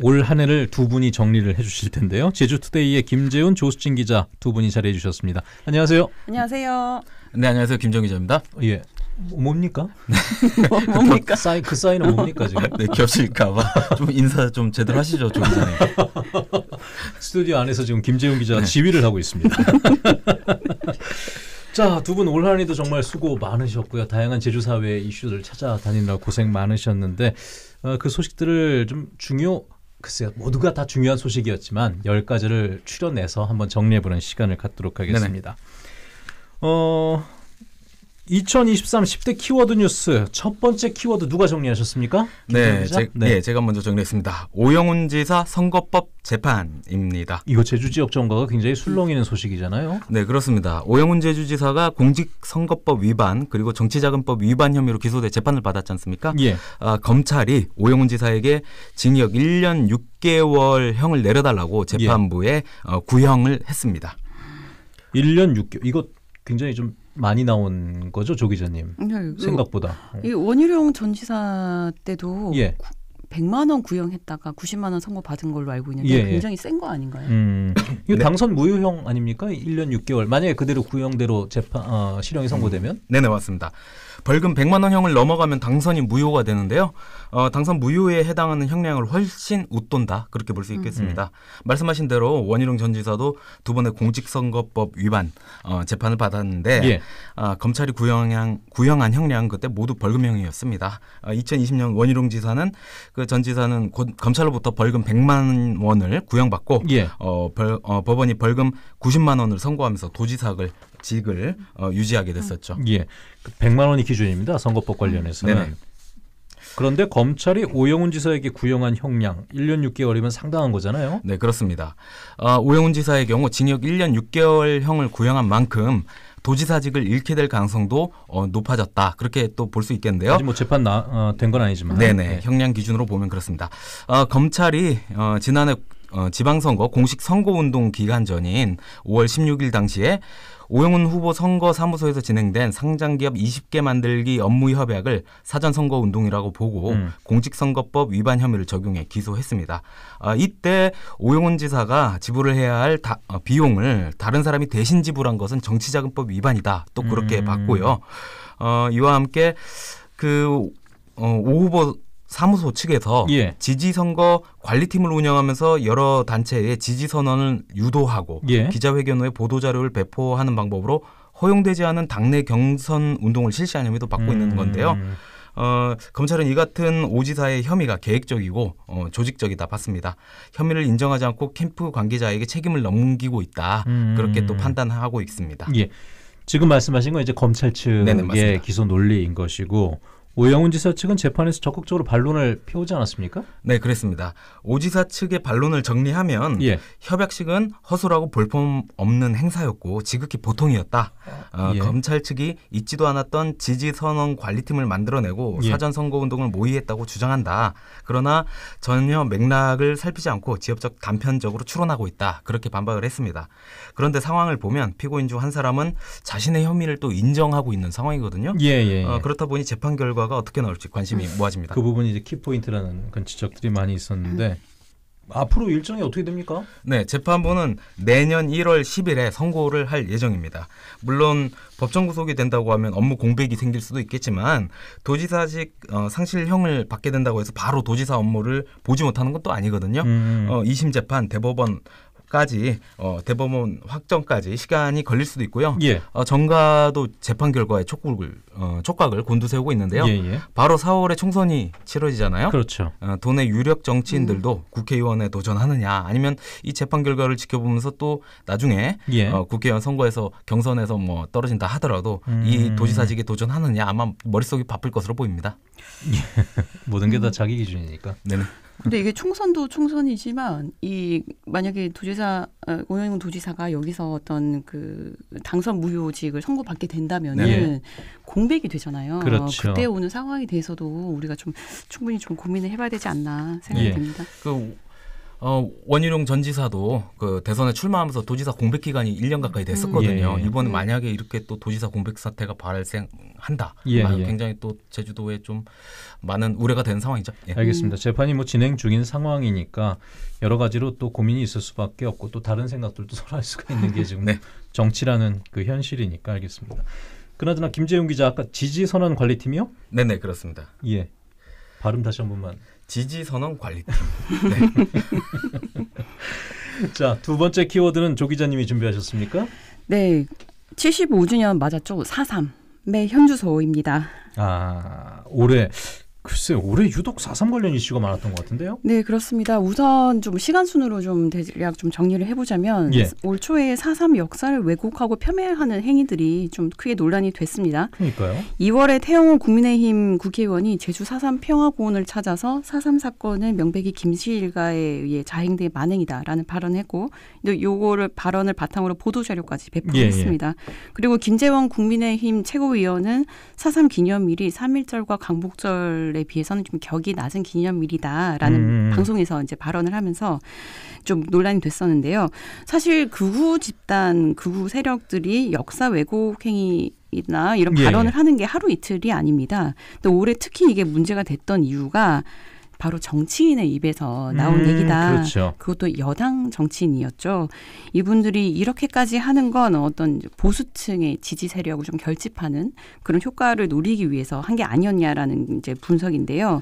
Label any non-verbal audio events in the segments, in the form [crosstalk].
올 한 해를 두 분이 정리를 해주실 텐데요. 제주투데이의 김재훈, 조수진 기자 두 분이 자리해 주셨습니다. 안녕하세요. 안녕하세요. 네, 안녕하세요. 김정 기자입니다. 예. 뭡니까? 뭡니까? 네. 그 사인 그 사인은 그 뭡니까 지금? 네, 겹칠까봐 좀 인사 좀 제대로 하시죠, 조 기자님. [laughs] 스튜디오 안에서 지금 김재훈 기자 네. 지휘를 하고 있습니다. [laughs] 자, 두 분 올 한해도 정말 수고 많으셨고요. 다양한 제주 사회 이슈들 찾아다니느라 고생 많으셨는데 어, 그 소식들을 좀 중요 글쎄요 모두가 다 중요한 소식이었지만 열 가지를 추려내서 한번 정리해보는 시간을 갖도록 하겠습니다. 네네. 어2023 10대 키워드 뉴스 첫 번째 키워드 누가 정리하셨습니까? 네, 제, 네. 네, 제가 먼저 정리했습니다. 오영훈 지사 선거법 재판입니다. 이거 제주 지역 정가가 굉장히 술렁이는 소식이잖아요. 네, 그렇습니다. 오영훈 제주지사가 공직선거법 위반 그리고 정치자금법 위반 혐의로 기소돼 재판을 받았지 않습니까? 예. 아, 검찰이 오영훈 지사에게 징역 1년 6개월형을 내려달라고 예. 재판부에 예. 어, 구형을 했습니다. 1년 6개월 이거 굉장히 좀 많이 나온 거죠, 조 기자님. 네, 생각보다. 이 원희룡 전 지사 때도 예. 100만 원 구형했다가 90만 원 선고 받은 걸로 알고 있는데 예, 예. 굉장히 센 거 아닌가요? 음. 이거 네. 당선 무효형 아닙니까? 1년 6개월. 만약에 그대로 구형대로 재판 어, 실형이 선고되면? 음. 네, 네, 맞습니다. 벌금 100만 원형을 넘어가면 당선이 무효가 되는데요. 어, 당선 무효에 해당하는 형량을 훨씬 웃돈다 그렇게 볼수 음. 있겠습니다. 음. 말씀하신 대로 원희룡 전 지사도 두 번의 공직선거법 위반 어, 재판을 받았는데 예. 어, 검찰이 구형한 구형한 형량 그때 모두 벌금형이었습니다. 어, 아, 2020년 원희룡 지사는 그 전 지사는 검찰로부터 벌금 100만 원을 구형받고 예. 어, 벌, 어, 법원이 벌금 90만 원을 선고하면서 도지사학 직을 어, 유지하게 됐었죠. 예, 100만 그 원이 기준입니다. 선거법 관련해서는. 네 그런데 검찰이 오영훈 지사에게 구형한 형량 1년 6개월이면 상당한 거잖아요. 네, 그렇습니다. 어, 오영훈 지사의 경우 징역 1년 6개월형을 구형한 만큼 도지사직을 잃게 될 가능성도 어, 높아졌다. 그렇게 또 볼 수 있겠는데요. 아직 뭐 재판 어, 된건 아니지만. 네네. 네. 형량 기준으로 보면 그렇습니다. 어, 검찰이 어, 지난해 어, 지방선거 공식 선거운동 기간 전인 5월 16일 당시에 오영훈 후보 선거사무소에서 진행된 상장기업 20개 만들기 업무협약을 사전선거운동이라고 보고 음. 공직선거법 위반 혐의를 적용해 기소했습니다. 아, 이때 오영훈 지사가 지불을 해야 할 다, 어, 비용을 다른 사람이 대신 지불한 것은 정치자금법 위반이다. 또 그렇게 음. 봤고요. 어, 이와 함께 그 어, 오 후보 사무소 측에서 예. 지지선거 관리팀을 운영하면서 여러 단체에 지지선언을 유도하고 예. 기자회견 후에 보도자료를 배포하는 방법으로 허용되지 않은 당내 경선 운동을 실시한 혐의도 받고 음. 있는 건데요. 어, 검찰은 이 같은 오지사의 혐의가 계획적이고 어, 조직적이다 봤습니다. 혐의를 인정하지 않고 캠프 관계자에게 책임을 넘기고 있다. 음. 그렇게 또 판단하고 있습니다. 예. 지금 말씀하신 건 이제 검찰 측의 네네, 기소 논리인 것이고 오영훈 지사 측은 재판에서 적극적으로 반론을 피우지 않았습니까? 네, 그랬습니다. 오 지사 측의 반론을 정리하면 예. 협약식은 허술하고 볼품 없는 행사였고 지극히 보통이었다. 어, 예. 검찰 측이 있지도 않았던 지지선언 관리팀을 만들어내고 예. 사전 선거 운동을 모의했다고 주장한다. 그러나 전혀 맥락을 살피지 않고 지엽적 단편적으로 추론하고 있다. 그렇게 반박을 했습니다. 그런데 상황을 보면 피고인 중 한 사람은 자신의 혐의를 또 인정하고 있는 상황이거든요. 예, 예, 어, 예. 그렇다 보니 재판 결과 결과가 어떻게 나올지 관심이 음. 모아집니다. 그 부분이 이제 키포인트라는 그런 지적들이 많이 있었는데 음. 앞으로 일정이 어떻게 됩니까? 네, 재판부는 내년 1월 10일에 선고를 할 예정입니다. 물론 법정 구속이 된다고 하면 업무 공백이 생길 수도 있겠지만 도지사직 어, 상실형을 받게 된다고 해서 바로 도지사 업무를 보지 못하는 것도 아니거든요. 음. 어, 2심 재판, 대법원 까지 어, 대법원 확정까지 시간이 걸릴 수도 있고요. 예. 어, 정가도 재판 결과에 촉각을 어, 촉각을 곤두세우고 있는데요. 예예. 예. 바로 4월에 총선이 치러지잖아요. 그렇죠. 어, 도내 유력 정치인들도 음. 국회의원에 도전하느냐 아니면 이 재판 결과를 지켜보면서 또 나중에 예. 어, 국회의원 선거에서 경선에서 뭐 떨어진다 하더라도 음. 이 도지사직에 도전하느냐 아마 머릿속이 바쁠 것으로 보입니다. 예. [laughs] 모든 게 다 자기 기준이니까. 네. 근데 이게 총선도 총선이지만 이 만약에 도지사 아, 공영용 도지사가 여기서 어떤 그 당선 무효직을 선고받게 된다면은 네. 공백이 되잖아요. 그렇죠. 그때 오는 상황에 대해서도 우리가 좀 충분히 좀 고민을 해봐야 되지 않나 생각이 예. 듭니다. 그 어, 원희룡 전 지사도 그 대선에 출마하면서 도지사 공백 기간이 1년 가까이 됐었거든요. 음. 예. 이번에 예. 만약에 이렇게 또 도지사 공백 사태가 발생한다. 예, 예. 굉장히 또 제주도에 좀 많은 우려가 되는 상황이죠. 예. 알겠습니다. 재판이 뭐 진행 중인 상황이니까 여러 가지로 또 고민이 있을 수밖에 없고 또 다른 생각들도 서로 [laughs] 할 수가 있는 게 지금 [laughs] 네. 정치라는 그 현실이니까 알겠습니다. 그나저나 김재용 기자 아까 지지 선언 관리팀이요? 네네 그렇습니다. 예. 발음 다시 한 번만. 지지선언 관리팀. 네. [laughs] 자, 두 번째 키워드는 조 기자님이 준비하셨습니까? 네. 75주년 맞았죠? 43. 네, 현주소입니다. 아, 올해 글쎄 올해 유독 사삼 관련 이슈가 많았던 것 같은데요. 네 그렇습니다. 우선 좀 시간 순으로 좀 대략 좀 정리를 해보자면 예. 올 초에 사삼 역사를 왜곡하고 폄훼하는 행위들이 좀 크게 논란이 됐습니다. 그러니까요. 2월에 태영호 국민의힘 국회의원이 제주 사삼 평화공원을 찾아서 사삼 사건은 명백히 김씨 일가에 의해 자행된 만행이다라는 발언했고 또 요거를 발언을 바탕으로 보도 자료까지 배포했습니다. 예, 예. 그리고 김재원 국민의힘 최고위원은 사삼 기념일이 3일절과강북절 기념일에 비해서는 좀 격이 낮은 기념일이다라는 음. 방송에서 이제 발언을 하면서 좀 논란이 됐었는데요. 사실 극우 그 집단, 극우 그 세력들이 역사 왜곡 행위 이나 이런 예, 발언을 예. 하는 게 하루 이틀이 아닙니다. 근데 올해 특히 이게 문제가 됐던 이유가 바로 정치인의 입에서 나온 음, 얘기다. 그렇죠. 그것도 여당 정치인이었죠. 이분들이 이렇게까지 하는 건 어떤 보수층의 지지 세력을 좀 결집하는 그런 효과를 노리기 위해서 한 게 아니었냐라는 이제 분석인데요.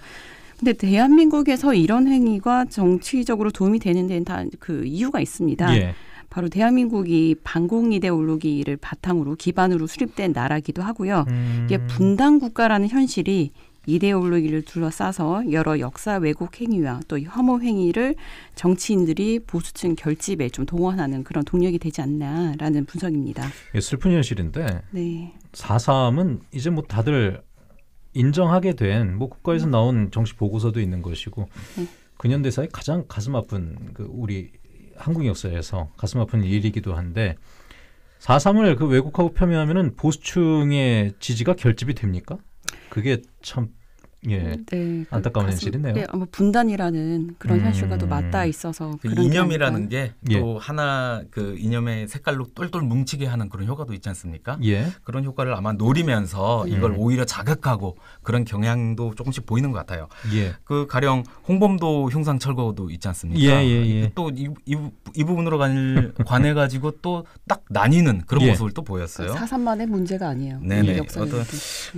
근데 대한민국에서 이런 행위가 정치적으로 도움이 되는 데는 다 그 이유가 있습니다. 예. 바로 대한민국이 반공 이데올로기를 바탕으로 기반으로 수립된 나라기도 하고요. 음. 이게 분당 국가라는 현실이 이데올로기를 둘러싸서 여러 역사 왜곡 행위와 또 혐오 행위를 정치인들이 보수층 결집에 좀 동원하는 그런 동력이 되지 않나라는 분석입니다. 슬픈 현실인데 네. 4.3은 이제 뭐 다들 인정하게 된 뭐 국가에서 네. 나온 정식 보고서도 있는 것이고 네. 근현대사의 그 가장 가슴 아픈 그 우리 한국 역사에서 가슴 아픈 일이기도 한데 4.3을 그 왜곡하고 폄훼하면 보수층의 지지가 결집이 됩니까? 그게 참 예. 네. 그 안타까운 가슴, 현실이네요. 네, 아 분단이라는 그런 현실과 음. 도 맞닿아 있어서 그 이념이라는 게또 예. 하나 그 이념의 색깔로 똘똘 뭉치게 하는 그런 효과도 있지 않습니까? 예. 그런 효과를 아마 노리면서 예. 이걸 오히려 자극하고 그런 경향도 조금씩 보이는 것 같아요. 예. 그 가령 홍범도 흉상 철거도 있지 않습니까? 예, 예, 또이 이, 이, 부분으로 관, [laughs] 해 가지고 또 딱 나뉘는 그런 모습을 또 보였어요. 그 사산만의 문제가 아니에요. 네, 네. 어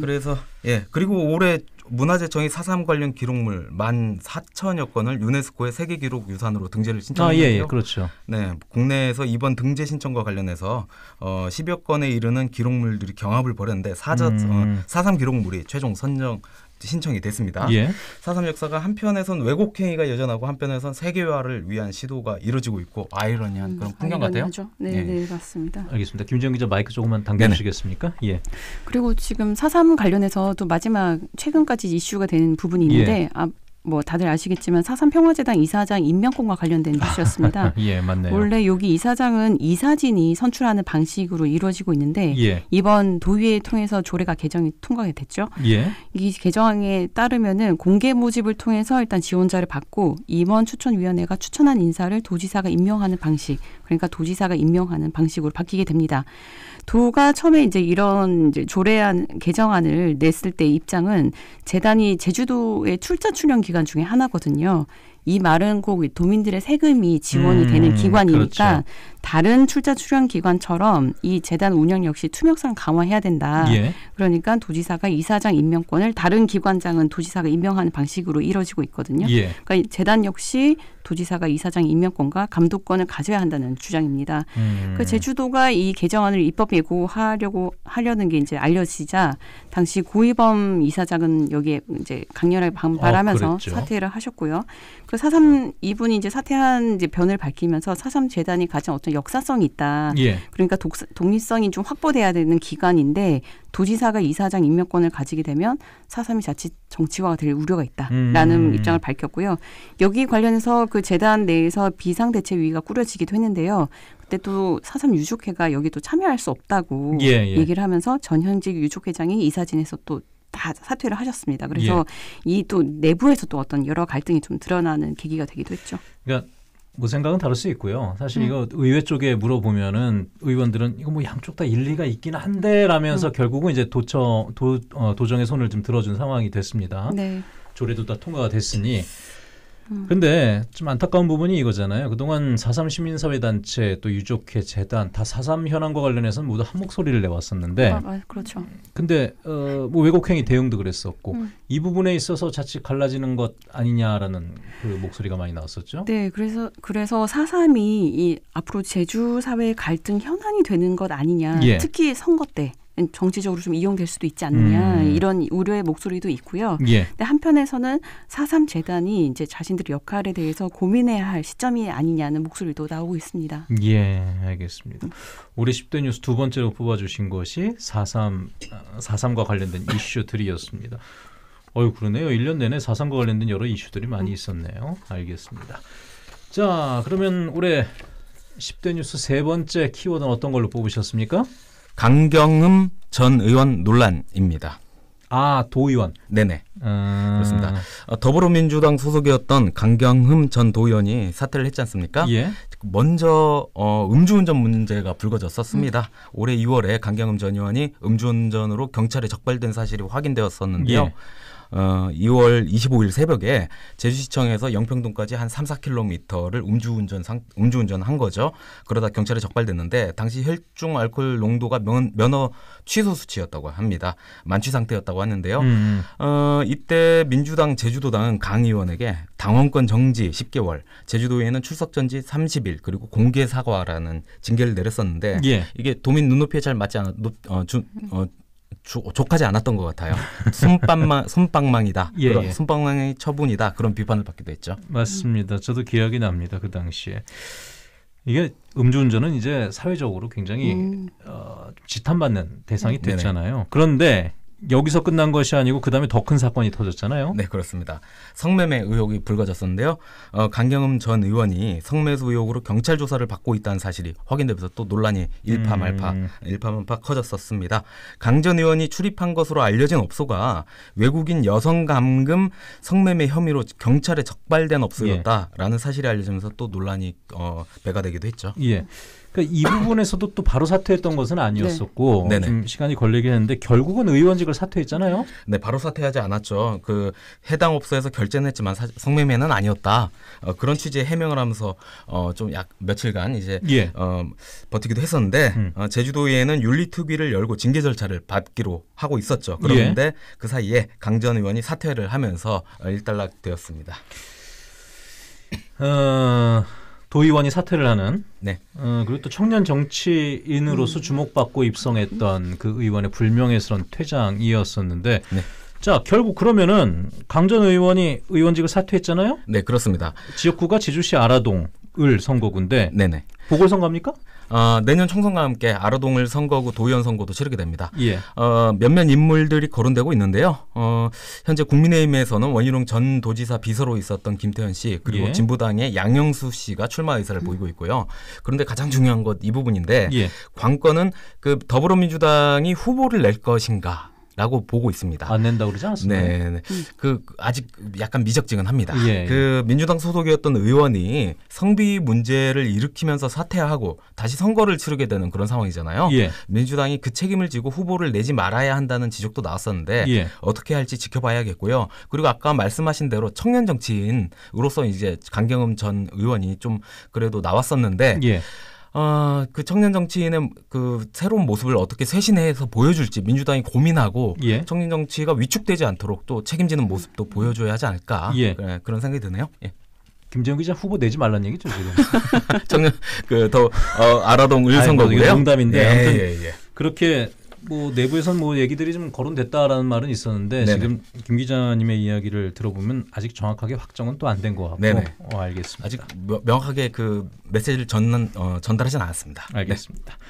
그래서 예 그리고 올해 문화재청이 사삼 관련 기록물 만 사천여 건을 유네스코의 세계 기록 유산으로 등재를 신청했는데요. 아, 예, 예, 그렇죠. 네, 국내에서 이번 등재 신청과 관련해서 어, 10여 건에 이르는 기록물들이 경합을 벌였는데 사자 어, 음. 어, 사삼 기록물이 최종 선정 신청이 됐습니다. 예. 4.3 역사가 한편에선 왜곡 행위가 여전하고 한편에선 세계화를 위한 시도가 이루어지고 있고 아이러니한 음, 그런 풍경 같아요. 네, 예. 네, 맞습니다. 알겠습니다. 김지 기자 마이크 조금만 당겨주시겠습니까? 예. 그리고 지금 4.3 관련해서 또 마지막 최근까지 이슈가 되는 부분이 있는데 예. 아, 뭐 다들 아시겠지만 사산 평화재단 이사장 임명권과 관련된 뉴스였습니다. [laughs] 예, 맞네요. 원래 여기 이사장은 이사진이 선출하는 방식으로 이루어지고 있는데 예. 이번 도의회 통해서 조례가 개정이 통과가 됐죠. 예. 이 개정에 따르면은 공개 모집을 통해서 일단 지원자를 받고 임원 추천 위원회가 추천한 인사를 도지사가 임명하는 방식, 그러니까 도지사가 임명하는 방식으로 바뀌게 됩니다. 도가 처음에 이제 이런 이제 조례안 개정안을 냈을 때 입장은 재단이 제주도의 출자 출연 기 기관 중에 하나거든요. 이 말은 꼭 도민들의 세금이 지원이 음, 되는 기관이니까 그렇죠. 다른 출자 출연 기관처럼 이 재단 운영 역시 투명성 강화해야 된다. 예. 그러니까 도지사가 이사장 임명권을 다른 기관장은 도지사가 임명하는 방식으로 이루어지고 있거든요. 예. 그러니까 재단 역시 도지사가 이사장 임명권과 감독권을 가져야 한다는 주장입니다. 음. 그 제주도가 이 개정안을 입법 예고하려고 하려는 게 이제 알려지자 당시 고위범 이사장은 여기에 이제 강렬하게 반발하면서 어, 사퇴를 하셨고요. 그 사삼 이분이 이제 사퇴한 이제 변을 밝히면서 사삼 재단이 가진 어떤 것은 역사성이 있다. 예. 그러니까 독, 독립성이 좀 확보돼야 되는 기관인데 도지사가 이사장 임명권을 가지게 되면 사삼이 자칫 정치화가 될 우려가 있다라는 음. 입장을 밝혔고요. 여기 관련해서 그 재단 내에서 비상대책위가 꾸려지기도 했는데요. 그때 또 사삼 유족회가 여기 또 참여할 수 없다고 예, 예. 얘기를 하면서 전현직 유족회장이 이사진에서 또 다 사퇴를 하셨습니다. 그래서 예. 이또 내부에서 또 어떤 여러 갈등이 좀 드러나는 계기가 되기도 했죠. 그러니까 뭐 생각은 다를 수 있고요. 사실 음. 이거 의회 쪽에 물어보면은 의원들은 이거 뭐 양쪽 다 일리가 있긴 한데라면서 음. 결국은 이제 도처 도 어, 도정의 손을 좀 들어준 상황이 됐습니다. 네. 조례도 다 통과가 됐으니 음. 근데 좀 안타까운 부분이 이거잖아요. 그동안 4.3 시민사회단체 또 유족회 재단 다 4.3 현안과 관련해서는 모두 한 목소리를 내왔었는데. 아, 아, 그렇죠. 근데 어, 뭐 외국행위 대응도 그랬었고 음. 이 부분에 있어서 자칫 갈라지는 것 아니냐라는 그 목소리가 많이 나왔었죠. 네, 그래서 그래서 4.3이 이 앞으로 제주 사회 갈등 현안이 되는 것 아니냐. 예. 특히 선거 때. 정치적으로 좀 이용될 수도 있지 않느냐 음. 이런 우려의 목소리도 있고요. 예. 근데 한편에서는 사삼 재단이 이제 자신들의 역할에 대해서 고민해야 할 시점이 아니냐는 목소리도 나오고 있습니다. 예, 알겠습니다. 올해 10대 뉴스 두 번째로 뽑아주신 것이 사삼 사삼과 관련된 이슈들이었습니다. 어유 그러네요. 1년 내내 사삼과 관련된 여러 이슈들이 많이 있었네요. 알겠습니다. 자, 그러면 올해 10대 뉴스 세 번째 키워드는 어떤 걸로 뽑으셨습니까? 강경음 전 의원 논란입니다. 아, 도의원. 네네. 음... 그렇습니다. 어, 더불어민주당 소속이었던 강경흠 전 도의원이 사퇴를 했지 않습니까? 예. 먼저 어, 음주운전 문제가 불거졌었습니다. 음. 올해 2월에 강경흠 전 의원이 음주운전으로 경찰에 적발된 사실이 확인되었었는데요. 예. 어, 2월 25일 새벽에 제주시청에서 영평동까지 한 3, 4km를 음주운전 상, 음주운전한 거죠. 그러다 경찰에 적발됐는데 당시 혈중 알코올 농도가 면, 면허 취소 수치였다고 합니다. 만취 상태였다고 하는데요. 음. 음. 어, 이때 민주당 제주도당은 강 의원에게 당원권 정지 10개월, 제주도에는 출석 전지 30일 그리고 공개 사과라는 징계를 내렸었는데 예. 이게 도민 눈높이에 잘 맞지 않아 높, 어, 주, 어, 조, 족하지 않았던 것 같아요. 손빵망 손빵망이다. [laughs] 예, 그런, 예. 손빵망의 처분이다. 그런 비판을 받기도 했죠. 맞습니다. 저도 기억이 납니다. 그 당시에. 이게 음주운전은 이제 사회적으로 굉장히 음. 어, 지탄받는 대상이 음, 됐잖아요. 네네. 그런데 여기서 끝난 것이 아니고 그다음에 더 큰 사건이 터졌잖아요. 네, 그렇습니다. 성매매 의혹이 불거졌었는데요. 어, 강경음 전 의원이 성매수 의혹으로 경찰 조사를 받고 있다는 사실이 확인되면서 또 논란이 일파말파 음. 일파만파 커졌었습니다. 강 전 의원이 출입한 것으로 알려진 업소가 외국인 여성 감금 성매매 혐의로 경찰에 적발된 업소였다라는 예. 사실이 알려지면서 또 논란이 어, 배가 되기도 했죠. 예. 그러니까 이 부분에서도 또 바로 사퇴했던 것은 아니었었고 네. 좀 시간이 걸리긴 했는데 결국은 의원직을 사퇴했잖아요. 네, 바로 사퇴하지 않았죠. 그 해당 업소에서 결재는 했지만 사, 성매매는 아니었다. 어, 그런 취지의 해명을 하면서 어, 좀약 며칠간 이제 예. 어, 버티기도 했었는데 음. 어, 제주도에는 윤리특위를 열고 징계 절차를 받기로 하고 있었죠. 그런데 예. 그 사이에 강 전 의원이 사퇴를 하면서 어, 일단락되었습니다. 어... 도의원이 사퇴를 하는 네. 어, 그리고 또 청년 정치인으로서 음. 주목받고 입성했던 그 의원의 불명예스러운 퇴장이었었는데 네. 자 결국 그러면은 강전 의원이 의원직을 사퇴했잖아요. 네 그렇습니다. 지역구가 제주시 아라동을 선거군데 네네. 보궐선거입니까? 어, 내년 총선과 함께 아라동을 선거구 도의원 선거도 치르게 됩니다. 예. 어, 몇몇 인물들이 거론되고 있는데요. 어, 현재 국민의힘에서는 원희룡 전 도지사 비서로 있었던 김태현 씨 그리고 예. 진보당의 양영수 씨가 출마 의사를 보이고 있고요. 그런데 가장 중요한 것 이 부분인데 예. 관건은 그 더불어민주당이 후보를 낼 것인가 라고 보고 있습니다. 안 낸다 그러지 않습니까? 네, 네. 음. 그 아직 약간 미적지근합니다. 예, 예. 그 민주당 소속이었던 의원이 성비 문제를 일으키면서 사퇴하고 다시 선거를 치르게 되는 그런 상황이잖아요. 예. 민주당이 그 책임을 지고 후보를 내지 말아야 한다는 지적도 나왔었는데 예. 어떻게 할지 지켜봐야겠고요. 그리고 아까 말씀하신 대로 청년 정치인으로서 이제 강경음 전 의원이 좀 그래도 나왔었는데 예. 어, 그 청년 정치인의 그 새로운 모습을 어떻게 쇄신해서 보여줄지 민주당이 고민하고 예. 청년 정치가 위축되지 않도록 또 책임지는 모습도 보여줘야 하지 않을까 예. 네, 그런 생각이 드네요. 예. 김재현 기자 후보 내지 말란 얘기죠 지금. [laughs] 청년 그더 어, 아라동 의선거고요. 뭐 농담인데 예, 아무튼 예, 그렇게 뭐 내부에선 뭐 얘기들이 좀 거론됐다라는 말은 있었는데 네네. 지금 김 기자님의 이야기를 들어보면 아직 정확하게 확정은 또 안 된 것 같고 네네. 어, 알겠습니다. 아직 명, 명확하게 그 메시지를 전, 어, 전달하지는 않았습니다. 알겠습니다. 네.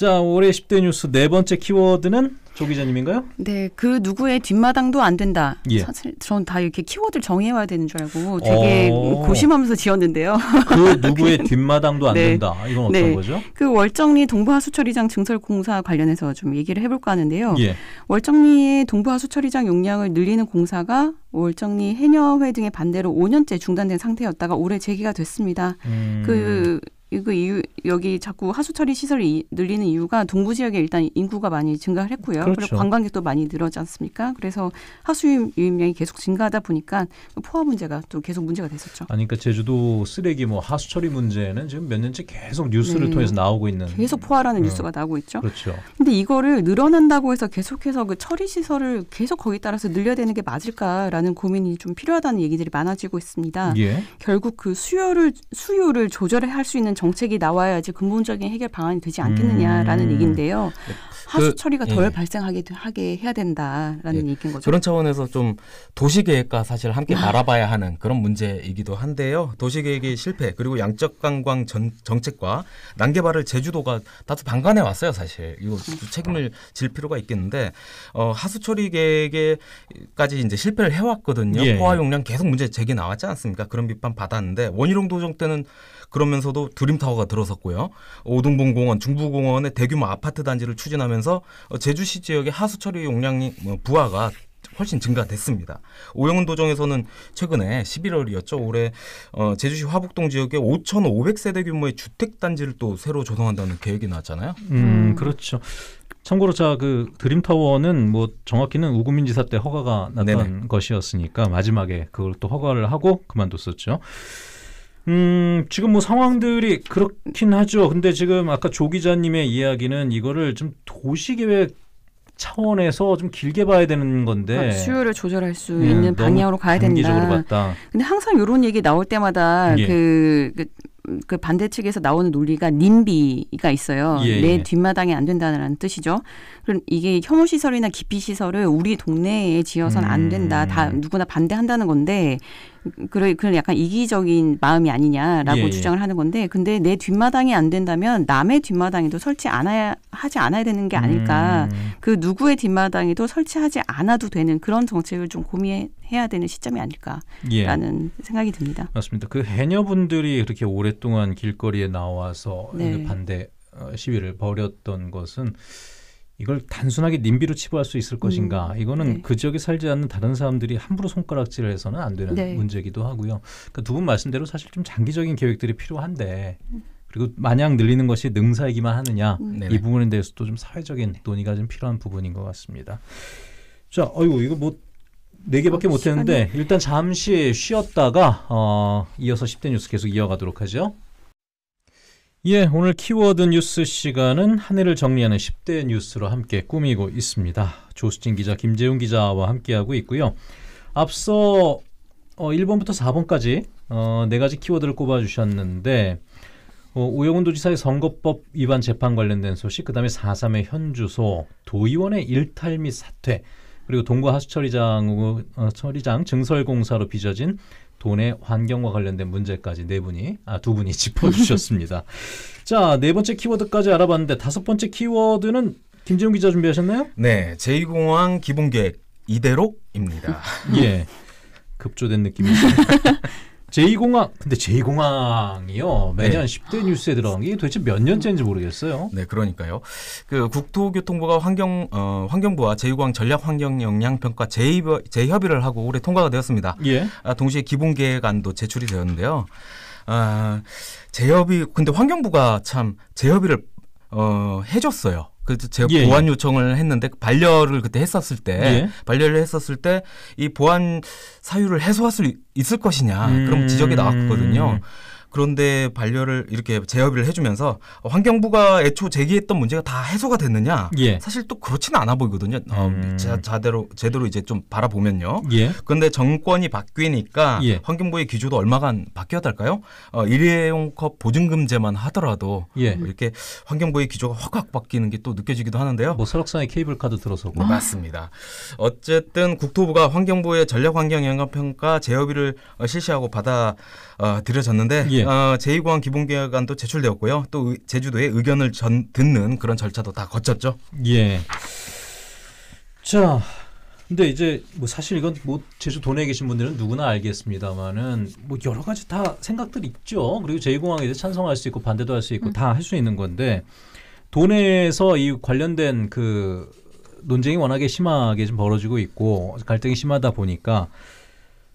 자, 올해 10대 뉴스 네 번째 키워드는 조 기자님인가요? 네, 그 누구의 뒷마당도 안 된다. 예. 사실 전다 이렇게 키워드를 정해와야 되는 줄 알고 되게 어. 고심하면서 지었는데요. 그 [laughs] 누구의 뒷마당도 안 네. 된다. 이건 어떤 네. 거죠? 그 월정리 동부하수처리장 증설공사 관련해서 좀 얘기를 해볼까 하는데요. 예. 월정리의 동부하수처리장 용량을 늘리는 공사가 월정리 해녀회 등의 반대로 5년째 중단된 상태였다가 올해 재개가 됐습니다. 음... 그 이거 이유 여기 자꾸 하수 처리 시설을 이, 늘리는 이유가 동부 지역에 일단 인구가 많이 증가를 했고요. 그렇죠. 그리고 관광객도 많이 늘었지 않습니까? 그래서 하수 유입량이 계속 증가하다 보니까 포화 문제가 또 계속 문제가 됐었죠. 아니 그러니까 제주도 쓰레기 뭐 하수 처리 문제는 지금 몇 년째 계속 뉴스를 네. 통해서 나오고 있는 계속 포화라는 음. 뉴스가 나오고 있죠. 그렇죠. 근데 이거를 늘어난다고 해서 계속해서 그 처리 시설을 계속 거기 따라서 늘려야 되는 게 맞을까라는 고민이 좀 필요하다는 얘기들이 많아지고 있습니다. 예. 결국 그 수요를 수요를 조절할 수 있는 정책이 나와야지 근본적인 해결 방안이 되지 않겠느냐라는 음. 얘기인데요. 하수 네. 그, 처리가 그, 덜 예. 발생하게 하게 해야 된다라는 예. 얘기인 거죠. 그런 차원에서 좀 도시계획과 사실 함께 아. 바라봐야 하는 그런 문제이기도 한데요. 도시계획의 실패 그리고 양적관광 전, 정책과 난개발을 제주도가 다소 방관해 왔어요. 사실 이거 아. 책임을 질 필요가 있겠는데 어, 하수 처리 계획에까지 이제 실패를 해왔거든요. 예. 포화 용량 계속 문제 제기 나왔지 않습니까? 그런 비판 받았는데 원희룡 도정 때는 그러면서도 드림타워가 들어섰고요. 오등봉 공원, 중부공원의 대규모 아파트 단지를 추진하면서 제주시 지역의 하수 처리 용량 이 뭐 부하가 훨씬 증가됐습니다. 오영훈 도정에서는 최근에 11월이었죠. 올해 어, 제주시 화북동 지역에 5,500세대 규모의 주택 단지를 또 새로 조성한다는 계획이 나왔잖아요. 음, 음. 그렇죠. 참고로 자그 드림타워는 뭐 정확히는 우구민 지사 때 허가가 났던 네네. 것이었으니까 마지막에 그걸 또 허가를 하고 그만뒀었죠. 음, 지금 뭐 상황들이 그렇긴 하죠. 근데 지금 아까 조 기자님의 이야기는 이거를 좀 도시계획 차원에서 좀 길게 봐야 되는 건데 아, 수요를 조절할 수 음, 있는 방향으로 가야 된다. 봤다. 근데 항상 이런 얘기 나올 때마다 예. 그, 그, 그 반대 측에서 나오는 논리가 님비가 있어요. 예. 예. 내뒷마당이안 된다는 뜻이죠. 그럼 이게 혐오 시설이나 기피 시설을 우리 동네에 지어선 음. 안 된다. 다 음. 누구나 반대한다는 건데 그런 그런 약간 이기적인 마음이 아니냐라고 예, 주장을 하는 건데 근데 내 뒷마당이 안 된다면 남의 뒷마당에도 설치 않아야 하지 않아야 되는 게 아닐까 음. 그 누구의 뒷마당에도 설치하지 않아도 되는 그런 정책을 좀 고민해야 되는 시점이 아닐까라는 예. 생각이 듭니다. 맞습니다. 그 해녀분들이 그렇게 오랫동안 길거리에 나와서 네. 그 반대 어, 시위를 벌였던 것은 이걸 단순하게 님비로 치부할 수 있을 것인가? 음, 이거는 네. 그 지역에 살지 않는 다른 사람들이 함부로 손가락질을 해서는 안 되는 네. 문제기도 이 하고요. 그러니까 두분 말씀대로 사실 좀 장기적인 계획들이 필요한데 음. 그리고 마냥 늘리는 것이 능사이기만 하느냐 음. 이 부분에 대해서도 좀 사회적인 논의가 좀 필요한 부분인 것 같습니다. 자, 어이구 이거 뭐 네 개밖에 못 했는데 일단 잠시 쉬었다가 어 이어서 10대 뉴스 계속 이어가도록 하죠. 예, 오늘 키워드 뉴스 시간은 한 해를 정리하는 10대 뉴스로 함께 꾸미고 있습니다. 조수진 기자, 김재훈 기자와 함께하고 있고요. 앞서 어, 1번부터 4번까지 어, 네 가지 키워드를 꼽아주셨는데 어, 우영훈 도지사의 선거법 위반 재판 관련된 소식, 그 다음에 4.3의 현주소, 도의원의 일탈 및 사퇴, 그리고 동구 하수처리장 어, 처리장 증설공사로 빚어진 돈의 환경과 관련된 문제까지 네 분이 아 두 분이 [laughs] 짚어주셨습니다. 자네 번째 키워드까지 알아봤는데 다섯 번째 키워드는 김지용 기자 준비하셨나요? 네, 제2공항 기본계획 이대로입니다. [laughs] 예, 급조된 느낌이 [laughs] 제2공항 근데 제2공항이요 매년 네. 10대 뉴스에 들어간 게 도대체 몇 년째인지 모르겠어요. 네, 그러니까요. 그 국토교통부가 환경 어, 환경부와 제2공항 전략 환경 영향 평가 재협의를 하고 올해 통과가 되었습니다. 예. 아, 동시에 기본 계획안도 제출이 되었는데요. 아, 재협의 근데 환경부가 참 재협의를 어, 해줬어요. 그래서 제가 예, 예. 보완 요청을 했는데 그 반려를 그때 했었을 때 예. 반려를 했었을 때 이 보완 사유를 해소할 수 있을 것이냐 음. 그런 지적이 나왔거든요. 그런데 반려를 이렇게 제어비를 해주면서 환경부가 애초 제기했던 문제가 다 해소가 됐느냐? 예. 사실 또 그렇지는 않아 보이거든요. 어, 음. 네, 자, 자대로 제대로 이제 좀 바라보면요. 예. 그런데 정권이 바뀌니까 예. 환경부의 기조도 얼마간 바뀌었달까요? 어, 일회용 컵 보증금제만 하더라도 예. 이렇게 환경부의 기조가 확확 바뀌는 게 또 느껴지기도 하는데요. 뭐 설악산의 케이블카도 들어서고 아, 맞습니다. 어쨌든 국토부가 환경부의 전략환경영향평가 제어비를 실시하고 받아 어, 들여졌는데 예. 예. 어, 제2공항 기본계획안도 제출되었고요. 또 제주도의 의견을 전, 듣는 그런 절차도 다 거쳤죠. 예. 자, 근데 이제 뭐 사실 이건 뭐 제주도 내에 계신 분들은 누구나 알겠습니다만은 뭐 여러 가지 다 생각들 있죠. 그리고 제2공항에 대해 찬성할 수 있고 반대도 할 수 있고 음. 다할 수 있는 건데 도내에서 이 관련된 그 논쟁이 워낙에 심하게 좀 벌어지고 있고 갈등이 심하다 보니까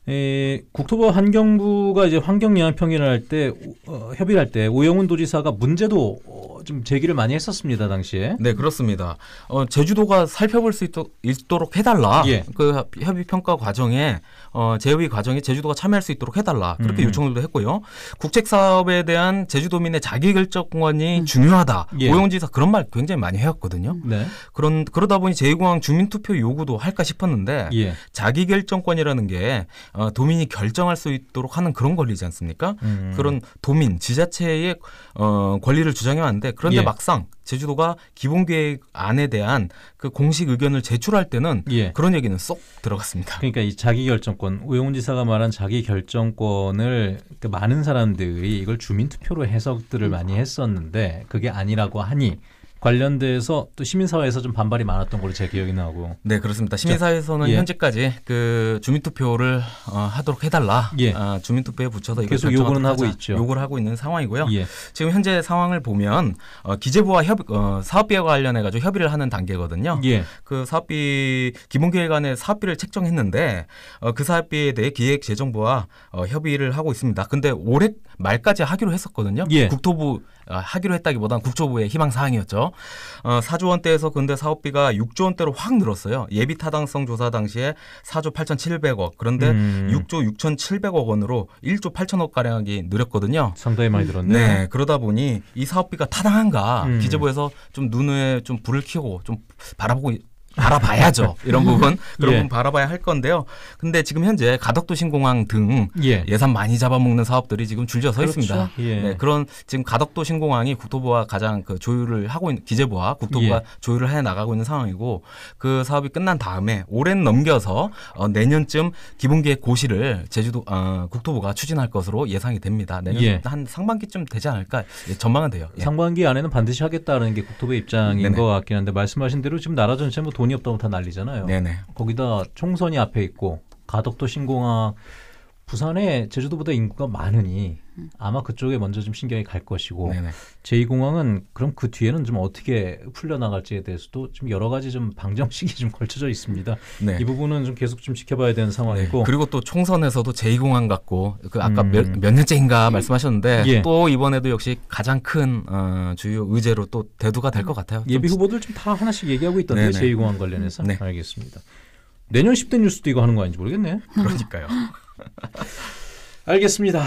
에, 국토부 환경부가 이제 환경영향평의를 할때 어, 협의를 할 때 오영훈 도지사가 문제도 어, 좀 제기를 많이 했었습니다 당시에. 네 그렇습니다. 어, 제주도가 살펴볼 수 있도, 있도록 해달라. 예. 그 협의 평가 과정에 어, 재의 과정에 제주도가 참여할 수 있도록 해달라 그렇게 음. 요청도 했고요. 국책 사업에 대한 제주도민의 자기결정권이 음. 중요하다. 예. 오영훈 지사 그런 말 굉장히 많이 해왔거든요. 네. 그런 그러다 보니 제2공항 주민투표 요구도 할까 싶었는데 예. 자기결정권이라는 게 어, 도민이 결정할 수 있도록 하는 그런 권리지 않습니까? 음. 그런 도민 지자체의 어, 권리를 주장해왔는데 그런데 예. 막상 제주도가 기본계획 안에 대한 그 공식 의견을 제출할 때는 예. 그런 얘기는 쏙 들어갔습니다. 그러니까 이 자기결정권 오영지사가 말한 자기결정권을 그 많은 사람들이 이걸 주민투표로 해석들을 음. 많이 했었는데 그게 아니라고 하니 관련돼서 또 시민사회에서 좀 반발이 많았던 걸로 제 기억이 나고. 네 그렇습니다. 시민사회에서는 예. 현재까지 그 주민투표를 어, 하도록 해달라. 예. 아, 주민투표에 붙여서 계속 요구는 하고 하자. 있죠. 요구를 하고 있는 상황이고요. 예. 지금 현재 상황을 보면 어, 기재부와 협, 어, 사업비와 관련해 가지고 협의를 하는 단계거든요. 예. 그 사업비 기본계획안에 사업비를 책정했는데 어, 그 사업비에 대해 기획재정부와 어, 협의를 하고 있습니다. 근데 올해 말까지 하기로 했었거든요. 예. 국토부 어, 하기로 했다기보다는 국토부의 희망 사항이었죠. 어, 4조 원대에서 근대 사업비가 6조 원대로 확 늘었어요. 예비 타당성 조사 당시에 4조 8,700억 그런데 음. 6조 6,700억 원으로 1조 8천억 가량이 늘었거든요. 상당히 많이 늘었네. 네, 그러다 보니 이 사업비가 타당한가 음. 기재부에서 좀 눈에 좀 불을 켜고 좀 바라보고 바라봐야죠. 이런 [laughs] 예. 부분 그런 예. 부분 바라봐야 할 건데요. 근데 지금 현재 가덕도 신공항 등 예. 산 많이 잡아먹는 사업들이 지금 줄져 서 그렇죠. 있습니다. 예. 네, 그런 지금 가덕도 신공항이 국토부와 가장 그 조율을 하고 있는 기재부와 국토부가 예. 조율을 해 나가고 있는 상황이고 그 사업이 끝난 다음에 오랜 넘겨서 어, 내년쯤 기본계획 고시를 제주도 어, 국토부가 추진할 것으로 예상이 됩니다. 내년 예. 한 상반기쯤 되지 않을까 예, 전망은 돼요. 상반기 안에는 반드시 하겠다는 게 국토부의 입장인 네네. 것 같긴 한데 말씀하신 대로 지금 나라 전체 뭐돈 돈이 없다면 다 난리잖아요. 네네. 거기다 총선이 앞에 있고 가덕도 신공항 부산에 제주도보다 인구가 많으니 아마 그쪽에 먼저 좀 신경이 갈 것이고 제2공항은 그럼 그 뒤에는 좀 어떻게 풀려나갈지에 대해서도 좀 여러 가지 좀 방정식이 좀 걸쳐져 있습니다. 네. 이 부분은 좀 계속 좀 지켜봐야 되는 상황이고 네. 그리고 또 총선에서도 제2공항 갖고 그 아까 음. 몇, 몇, 년째인가 말씀하셨는데 예. 또 이번에도 역시 가장 큰 어, 주요 의제로 또 대두가 될 것 같아요. 예비 후보들 좀 다 하나씩 얘기하고 있던데 제2공항 관련해서 네. 알겠습니다. 내년 10대 뉴스도 이거 하는 거 아닌지 모르겠네. 그러니까요. [laughs] 알겠습니다.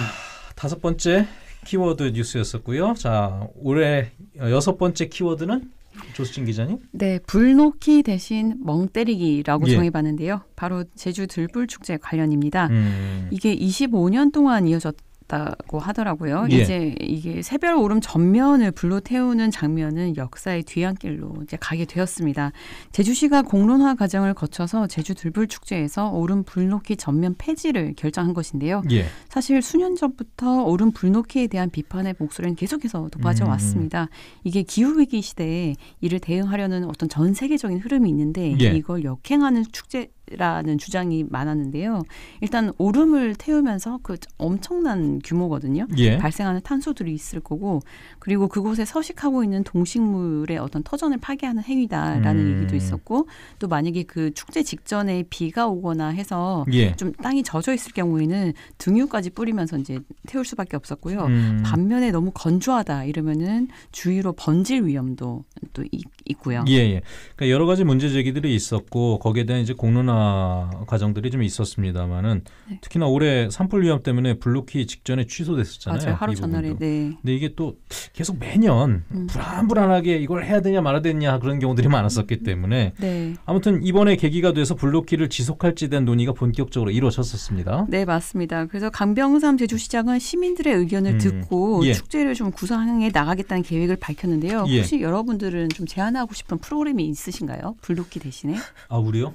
다섯 번째 키워드 뉴스였었고요. 자, 올해 여섯 번째 키워드는 조수진 기자님? 네, 불놓기 대신 멍 때리기라고 예. 정해봤는데요. 바로 제주 들불 축제 관련입니다. 음. 이게 25년 동안 이어졌 나왔다고 하더라고요. 예. 이제 이게 새별 오름 전면을 불로 태우는 장면은 역사의 뒤안길로 이제 가게 되었습니다. 제주시가 공론화 과정을 거쳐서 제주 들불 축제에서 오름 불놓기 전면 폐지를 결정한 것인데요. 예. 사실 수년 전부터 오름 불놓기에 대한 비판의 목소리는 계속해서 높아져 음. 왔습니다. 이게 기후 위기 시대에 이를 대응하려는 어떤 전 세계적인 흐름이 있는데 예. 이걸 역행하는 축제 라는 주장이 많았는데요. 일단 오름을 태우면서 그 엄청난 규모거든요. 예. 발생하는 탄소들이 있을 거고 그리고 그곳에 서식하고 있는 동식물의 어떤 터전을 파괴하는 행위다라는 음. 얘기도 있었고 또 만약에 그 축제 직전에 비가 오거나 해서 예. 좀 땅이 젖어 있을 경우에는 등유까지 뿌리면서 이제 태울 수밖에 없었고요. 음. 반면에 너무 건조하다 이러면은 주위로 번질 위험도 또 있, 고요 예, 예. 그러니까 여러 가지 문제 제기들이 있었고 거기에 대한 이제 공론화 과정들이 좀 있었습니다만은 네. 특히나 올해 산불 위험 때문에 블루키 직전에 취소됐었잖아요. 맞아요. 하루 전날에. 네. 근데 이게 또 계속 매년 음. 불안불안하게 이걸 해야 되냐 말아야 되냐 그런 경우들이 많았었기 때문에 네. 아무튼 이번에 계기가 돼서 블루키를 지속할지 대한 논의가 본격적으로 이루어졌었습니다. 네, 맞습니다. 그래서 강병삼 제주시장은 시민들의 의견을 음. 듣고 예. 축제를 좀 구상해 나가겠다는 계획을 밝혔는데요. 예. 혹시 여러분들은 좀 제안하고 싶은 프로그램이 있으신가요? 블루키 대신에? 아, 우리요?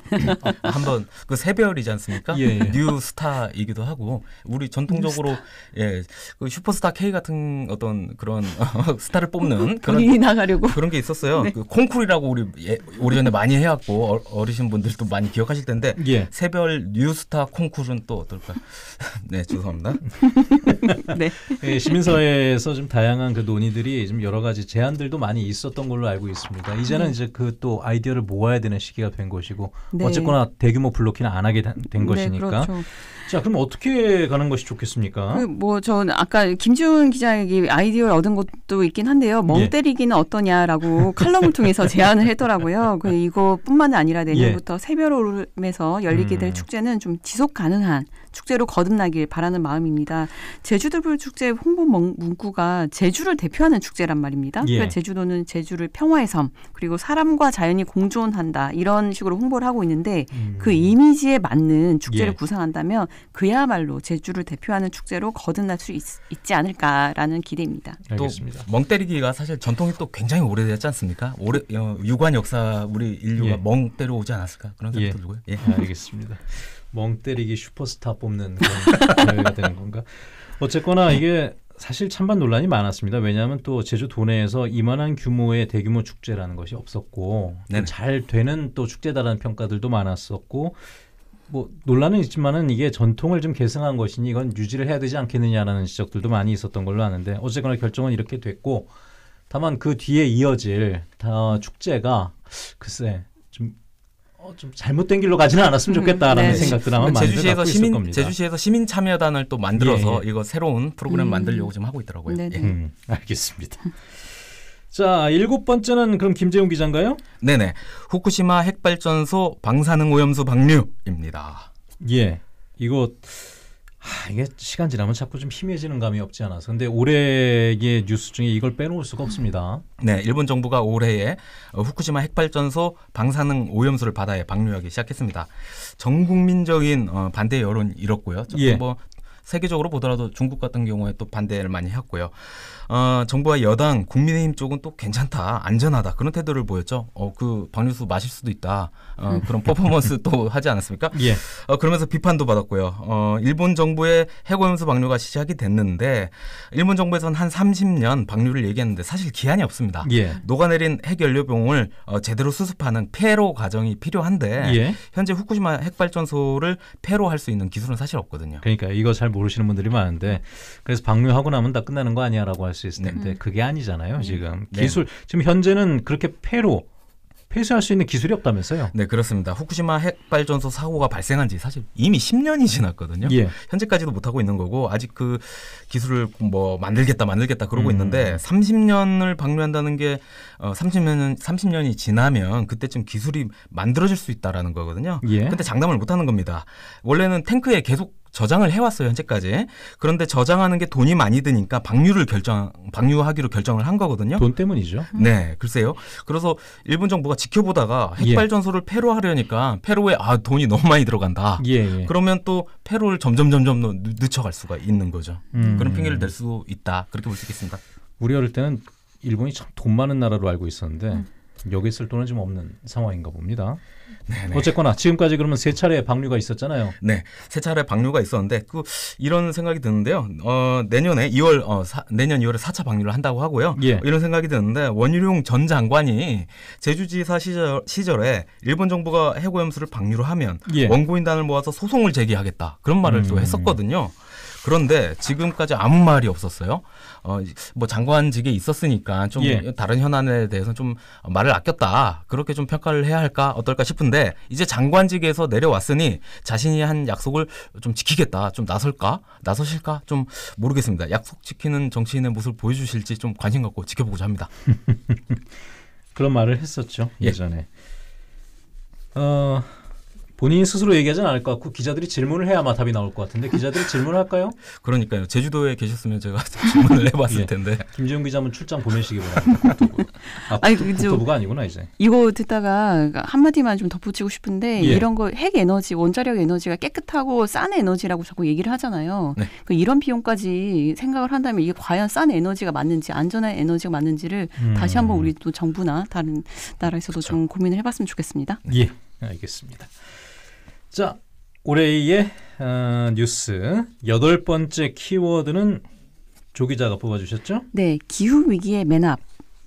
아, [laughs] 한번 그 새별이지 않습니까? 예, 예. 뉴스타이기도 하고 우리 전통적으로 예, 그 슈퍼스타 K 같은 어떤 그런 [laughs] 스타를 뽑는 그런 나가려고 그런 게 있었어요. 네. 그 콩쿨이라고 우리 예, 오래전에 많이 해왔고 어, 르신 분들도 많이 기억하실 텐데 예. 새별 뉴스타 콩쿨은 또 어떨까? [laughs] 네, 죄송합니다. [laughs] 네. 예, 시민사회에서 좀 다양한 그 논의들이 좀 여러 가지 제안들도 많이 있었던 걸로 알고 있습니다. 이제는 음. 이제 그 또 아이디어를 모아야 되는 시기가 된 것이고 네. 어쨌거나 대규모 블록킹을안 하게 된 네, 것이니까. 네, 그렇죠. 자, 그럼 어떻게 가는 것이 좋겠습니까? 그 뭐전 아까 김지훈 기자에게 아이디어를 얻은 것도 있긴 한데요. 멍 예. 때리기는 어떠냐라고 [laughs] 칼럼을 통해서 제안을 했더라고요. 그 이거뿐만 아니라 내년부터 예. 새별오름에서 열리게 될 음. 축제는 좀 지속 가능한 축제로 거듭나길 바라는 마음입니다. 제주도불 축제 홍보 문구가 제주를 대표하는 축제란 말입니다. 예. 그러니까 제주도는 제주를 평화의 섬 그리고 사람과 자연이 공존한다 이런 식으로 홍보를 하고 있는데 음. 그 이미지에 맞는 축제를 예. 구상한다면 그야말로 제주를 대표하는 축제로 거듭날 수 있, 지 않을까라는 기대입니다. 알겠습니다. 멍 때리기가 사실 전통이 또 굉장히 오래됐지 않습니까? 오래 어, 유관 역사 우리 인류가 예. 멍 때려오지 않았을까 그런 생각도 예. 들고요. 예. 아, 알겠습니다. 멍 때리기 슈퍼스타 뽑는 그런 대회가 [laughs] 되는 건가? 어쨌거나 이게 사실 찬반 논란이 많았습니다. 왜냐하면 또 제주 도내에서 이만한 규모의 대규모 축제라는 것이 없었고 네네. 잘 되는 또 축제다라는 평가들도 많았었고 뭐 논란은 있지만은 이게 전통을 좀 계승한 것이니 이건 유지를 해야 되지 않겠느냐라는 지적들도 많이 있었던 걸로 아는데 어쨌거나 결정은 이렇게 됐고 다만 그 뒤에 이어질 다 축제가 글쎄 어, 좀 잘못된 길로 가지는 않았으면 음, 좋겠다라는 네. 생각들나마 제주시에서 시민 겁니다. 제주시에서 시민 참여단을 또 만들어서 예, 예. 이거 새로운 프로그램 음. 만들려고 지금 하고 있더라고요. 네. 예. 음, 알겠습니다. 자, 일곱 번째는 그럼 김재용 기자인가요? 네네. 후쿠시마 핵발전소 방사능 오염수 방류입니다. 예. 이거 하, 이게 시간 지나면 자꾸 좀 희미해지는 감이 없지 않아서. 근데 올해의 뉴스 중에 이걸 빼놓을 수가 없습니다. 네, 일본 정부가 올해에 후쿠시마 핵발전소 방사능 오염수를 바다에 방류하기 시작했습니다. 전 국민적인 어, 반대 여론 이었고요 예. 뭐 세계적으로 보더라도 중국 같은 경우에 또 반대를 많이 했고요. 어, 정부와 여당 국민의힘 쪽은 또 괜찮다 안전하다 그런 태도를 보였죠. 어, 그방류수 마실 수도 있다 어, 음. 그런 퍼포먼스 또 [laughs] 하지 않았습니까? 예. 어, 그러면서 비판도 받았고요. 어, 일본 정부의 해고연수 방류가 시작이 됐는데 일본 정부에서는 한 30년 방류를 얘기했는데 사실 기한이 없습니다. 예. 녹아내린 핵연료병을 어, 제대로 수습하는 폐로 과정이 필요한데 예. 현재 후쿠시마 핵발전소를 폐로 할 수 있는 기술은 사실 없거든요. 그러니까 이거 잘 모르시는 분들이 많은데 그래서 방류하고 나면 다 끝나는 거 아니야라고 할수 수 있을 텐데 네. 그게 아니잖아요. 음. 지금 네. 기술 지금 현재는 그렇게 폐로 폐쇄할 수 있는 기술이 없다면서요? 네, 그렇습니다. 후쿠시마 핵발전소 사고가 발생한 지 사실 이미 10년이 지났거든요. 예. 현재까지도 못하고 있는 거고, 아직 그 기술을 뭐 만들겠다, 만들겠다 그러고 음. 있는데, 30년을 방류한다는 게, 어, 30년, 30년이 지나면 그때쯤 기술이 만들어질 수 있다라는 거거든요. 예. 그런데 장담을 못 하는 겁니다. 원래는 탱크에 계속 저장을 해왔어요 현재까지. 그런데 저장하는 게 돈이 많이 드니까 방류를 결정 방류하기로 결정을 한 거거든요. 돈 때문이죠. 네, 글쎄요. 그래서 일본 정부가 지켜보다가 핵발 예. 전소를 폐로하려니까 폐로에 아 돈이 너무 많이 들어간다. 예, 예. 그러면 또 폐로를 점점 점점 늦춰갈 수가 있는 거죠. 음. 그런 핑계를 낼 수 있다 그렇게 볼 수 있겠습니다. 우리 어릴 때는 일본이 참 돈 많은 나라로 알고 있었는데 음. 여기 있을 돈은 좀 없는 상황인가 봅니다. 네네. 어쨌거나 지금까지 그러면 세 차례 방류가 있었잖아요. 네, 세 차례 방류가 있었는데 그 이런 생각이 드는데요. 어, 내년에 2월 어, 사, 내년 2월에 4차 방류를 한다고 하고요. 예. 이런 생각이 드는데 원희룡 전 장관이 제주지사 시절, 시절에 일본 정부가 해고염수를 방류를 하면 예. 원고인단을 모아서 소송을 제기하겠다 그런 말을 음. 또 했었거든요. 그런데 지금까지 아무 말이 없었어요. 어, 뭐 장관직에 있었으니까 좀 예. 다른 현안에 대해서 좀 말을 아꼈다. 그렇게 좀 평가를 해야 할까 어떨까 싶은데 이제 장관직에서 내려왔으니 자신이 한 약속을 좀 지키겠다. 좀 나설까? 나서실까? 좀 모르겠습니다. 약속 지키는 정치인의 모습을 보여주실지 좀 관심 갖고 지켜보고자 합니다. [laughs] 그런 말을 했었죠 예. 예전에. 예. 어 본인 이 스스로 얘기하진 않을 것 같고 기자들이 질문을 해야 아마 답이 나올 것 같은데 기자들이 질문을 할까요? [laughs] 그러니까요. 제주도에 계셨으면 제가 질문을 해봤을 예. 텐데. 김지훈 기자 한번 출장 보내시기 바랍니다. [laughs] 그- 아, 아니, 국토, 그 그 저, 국토부가 아니구나 이제. 이거 듣다가 그러니까 한마디만 좀 덧붙이고 싶은데 예. 이런 거 핵 에너지, 원자력 에너지가 깨끗하고 싼 에너지라고 자꾸 얘기를 하잖아요. 네. 그 이런 비용까지 생각을 한다면 이게 과연 싼 에너지가 맞는지 안전한 에너지가 맞는지를 음. 다시 한번 우리 또 정부나 다른 나라에서도 그렇좀 고민을 해봤으면 좋겠습니다. 예, 알겠습니다. 자, 올해의 어, 뉴스 여덟 번째 키워드는 조 기자가 뽑아주셨죠? 네, 기후 위기의 맨앞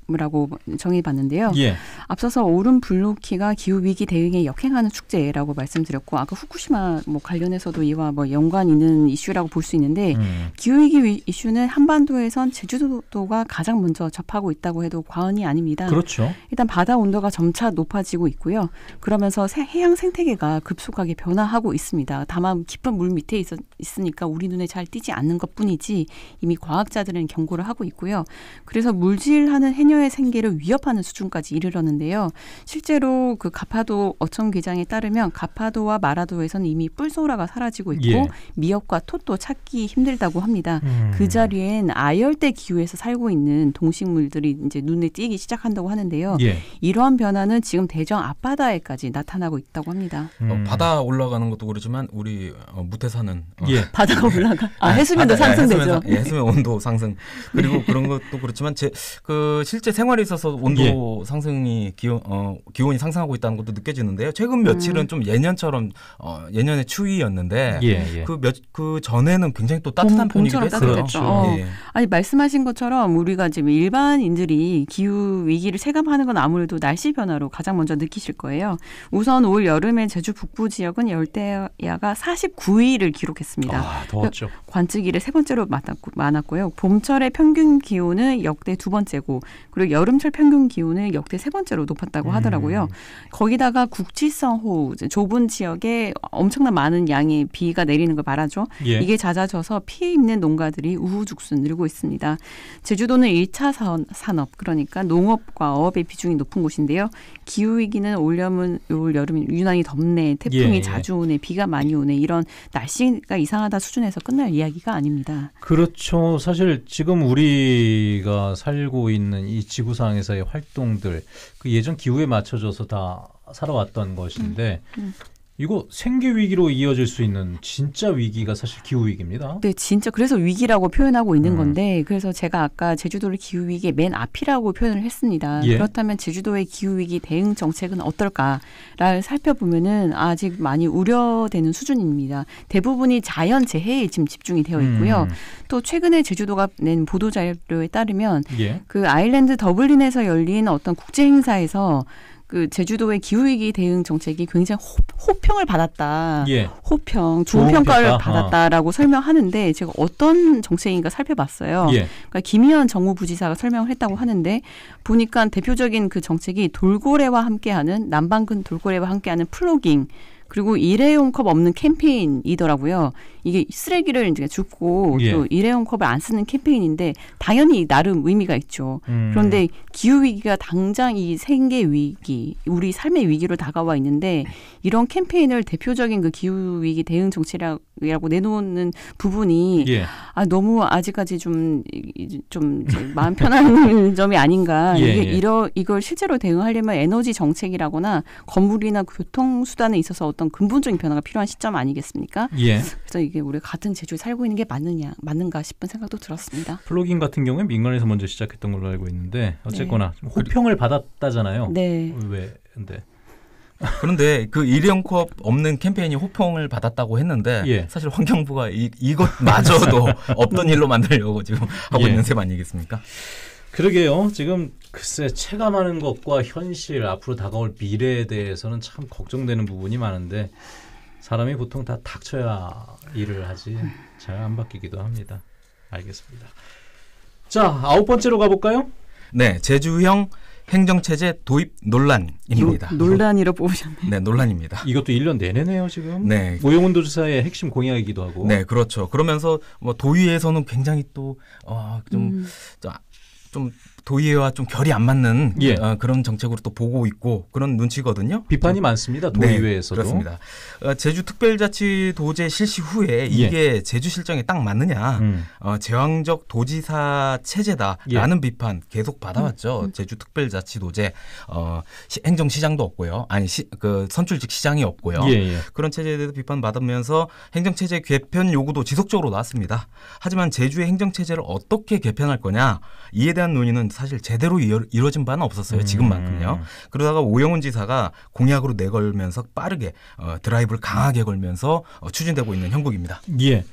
라고 정해봤는데요. 예. 앞서서 오름 블루키가 기후 위기 대응에 역행하는 축제라고 말씀드렸고 아까 후쿠시마 뭐 관련해서도 이와 뭐 연관 있는 이슈라고 볼 수 있는데 음. 기후 위기 이슈는 한반도에선 제주도가 가장 먼저 접하고 있다고 해도 과언이 아닙니다. 그렇죠. 일단 바다 온도가 점차 높아지고 있고요. 그러면서 해양 생태계가 급속하게 변화하고 있습니다. 다만 깊은 물 밑에 있, 있으니까 우리 눈에 잘 띄지 않는 것뿐이지 이미 과학자들은 경고를 하고 있고요. 그래서 물질하는 해녀 한류의 생계를 위협하는 수준까지 이르렀는데요. 실제로 그 가파도 어촌 기장에 따르면 가파도와 마라도에서는 이미 뿔소라가 사라지고 있고 예. 미역과 톳도 찾기 힘들다고 합니다. 음. 그 자리엔 아열대 기후에서 살고 있는 동식물들이 이제 눈에 띄기 시작한다고 하는데요. 예. 이러한 변화는 지금 대전 앞바다에까지 나타나고 있다고 합니다. 음. 어, 바다 올라가는 것도 그렇지만 우리 어, 무태 사는 어. 예. [laughs] 바다가 올라가 아 네. 해수면도 아, 상승되죠. 예, 해수면, 해수면 [laughs] 온도 상승 그리고 그런 것도 그렇지만 제그 실제 실제 생활에 있어서 온도 예. 상승이 기온 어, 기온이 상승하고 있다는 것도 느껴지는데요. 최근 며칠은 음. 좀 예년처럼 어, 예년의 추위였는데 예, 예. 그몇 그 전에는 굉장히 또 따뜻한 봄, 편이기도 했어요. 그렇죠. 어. 예, 예. 아니 말씀하신 것처럼 우리가 지금 일반인들이 기후 위기를 체감하는 건 아무래도 날씨 변화로 가장 먼저 느끼실 거예요. 우선 올 여름에 제주 북부 지역은 열대야가 4 9위를 기록했습니다. 아, 더웠죠. 관측 일에 세 번째로 많았고요. 봄철의 평균 기온은 역대 두 번째고 그리고 여름철 평균 기온은 역대 세 번째로 높았다고 음. 하더라고요. 음. 거기다가 국지성 호우, 좁은 지역에 엄청난 많은 양의 비가 내리는 걸 말하죠. 예. 이게 잦아져서 피해 입는 농가들이 우후죽순 늘고 있습니다. 제주도는 1차 산업, 그러니까 농업과 어업의 비중이 높은 곳인데요. 기후 위기는 올여름 올 여름 유난히 덥네, 태풍이 예. 자주 오네, 비가 많이 오네 이런 날씨가 이상하다 수준에서 끝날 이야기가 아닙니다. 그렇죠. 사실 지금 우리가 살고 있는 이 지구상에서의 활동들 그 예전 기후에 맞춰져서 다 살아왔던 것인데 음, 음. 이거 생계 위기로 이어질 수 있는 진짜 위기가 사실 기후 위기입니다. 네, 진짜 그래서 위기라고 표현하고 있는 음. 건데 그래서 제가 아까 제주도를 기후 위기의 맨 앞이라고 표현을 했습니다. 예. 그렇다면 제주도의 기후 위기 대응 정책은 어떨까를 살펴보면은 아직 많이 우려되는 수준입니다. 대부분이 자연 재해에 지금 집중이 되어 있고요. 음. 또 최근에 제주도가 낸 보도 자료에 따르면 예. 그 아일랜드 더블린에서 열린 어떤 국제 행사에서 그 제주도의 기후위기 대응 정책이 굉장히 호, 평을 받았다. 예. 호평, 좋은 평가를 평가? 어. 받았다라고 아. 설명하는데 제가 어떤 정책인가 살펴봤어요. 예. 그러니까 김희현 정무부지사가 설명을 했다고 하는데 보니까 대표적인 그 정책이 돌고래와 함께하는 남방근 돌고래와 함께하는 플로깅 그리고 일회용 컵 없는 캠페인이더라고요. 이게 쓰레기를 이제 줍고 예. 또 일회용 컵을 안 쓰는 캠페인인데 당연히 나름 의미가 있죠. 음. 그런데 기후 위기가 당장 이 생계 위기, 우리 삶의 위기로 다가와 있는데 이런 캠페인을 대표적인 그 기후 위기 대응 정책이라고 내놓는 부분이 예. 아 너무 아직까지 좀좀 좀 마음 편한 [laughs] 점이 아닌가. 예, 이게 예. 이러 이걸 실제로 대응하려면 에너지 정책이라거나 건물이나 교통 수단에 있어서 어떤 근본적인 변화가 필요한 시점 아니겠습니까? 예. 그래서 이게 이게 우리 같은 제주에 살고 있는 게 맞느냐 맞는가 싶은 생각도 들었습니다. 플로깅 같은 경우에 민간에서 먼저 시작했던 걸로 알고 있는데 어쨌거나 네. 호평을 받았다잖아요. 네. 왜 근데 그런데 그 일회용 컵 없는 캠페인이 호평을 받았다고 했는데 예. 사실 환경부가 이, 이것마저도 [laughs] 없던 일로 만들려고 지금 하고 예. 있는 셈 아니겠습니까? 그러게요. 지금 글쎄 체감하는 것과 현실 앞으로 다가올 미래에 대해서는 참 걱정되는 부분이 많은데 사람이 보통 다 닥쳐야 일을 하지 잘 안 바뀌기도 합니다. 알겠습니다. 자 아홉 번째로 가볼까요? 네 제주형 행정체제 도입 논란입니다. 노, 논란이라 뽑으셨네요. 네, 논란입니다. 이것도 1년 내내네요, 지금. 네. 오영훈 도지사의 핵심 공약이기도 하고. 네, 그렇죠. 그러면서 뭐 도의에서는 굉장히 또좀좀 어, 음. 좀 도의회와 좀 결이 안 맞는 예. 어, 그런 정책으로 또 보고 있고 그런 눈치거든요. 비판이 음. 많습니다. 도의회에서도. 네, 그렇습니다. 어, 제주 특별자치도제 실시 후에 예. 이게 예. 제주 실정에 딱 맞느냐, 음. 어, 제왕적 도지사 체제다라는 예. 비판 계속 받아왔죠. 음. 제주 특별자치도제 어, 시, 행정시장도 없고요, 아니 시, 그 선출직 시장이 없고요. 예, 예. 그런 체제에 대해서 비판 받으면서 행정체제 개편 요구도 지속적으로 나왔습니다. 하지만 제주의 행정체제를 어떻게 개편할 거냐 이에 대한 논의는 사실 제대로 이루어진 바는 없었어요. 지금만큼요. 음. 그러다가 오영훈 지사가 공약으로 내걸면서 빠르게 어, 드라이브를 강하게 걸면서 어, 추진되고 있는 형국입니다. 예.